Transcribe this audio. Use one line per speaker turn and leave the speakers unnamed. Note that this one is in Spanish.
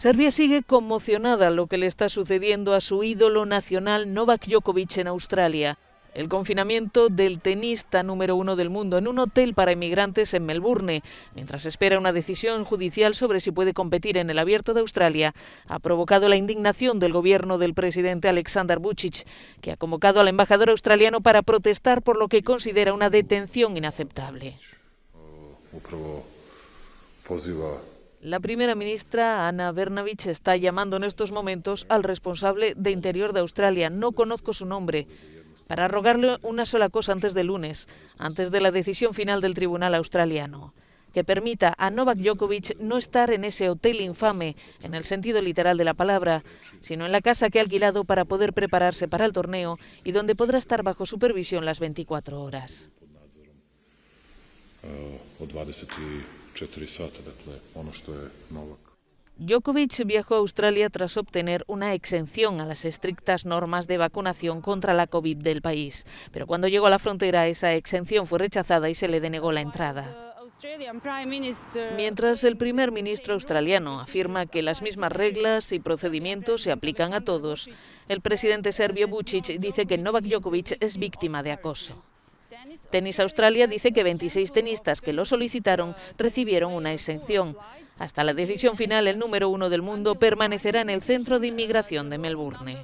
Serbia sigue conmocionada lo que le está sucediendo a su ídolo nacional Novak Djokovic en Australia. El confinamiento del tenista número uno del mundo en un hotel para inmigrantes en Melbourne, mientras espera una decisión judicial sobre si puede competir en el Abierto de Australia, ha provocado la indignación del gobierno del presidente Aleksandar Vucic, que ha convocado al embajador australiano para protestar por lo que considera una detención inaceptable. La primera ministra Ana Bernavich está llamando en estos momentos al responsable de Interior de Australia, no conozco su nombre, para rogarle una sola cosa antes del lunes, antes de la decisión final del tribunal australiano, que permita a Novak Djokovic no estar en ese hotel infame, en el sentido literal de la palabra, sino en la casa que ha alquilado para poder prepararse para el torneo y donde podrá estar bajo supervisión las 24 horas. Eh, 4 Djokovic viajó a Australia tras obtener una exención a las estrictas normas de vacunación contra la COVID del país, pero cuando llegó a la frontera esa exención fue rechazada y se le denegó la entrada. Mientras el primer ministro australiano afirma que las mismas reglas y procedimientos se aplican a todos, el presidente serbio Vucic dice que Novak Djokovic es víctima de acoso. Tenis Australia dice que 26 tenistas que lo solicitaron recibieron una exención. Hasta la decisión final, el número uno del mundo permanecerá en el Centro de Inmigración de Melbourne.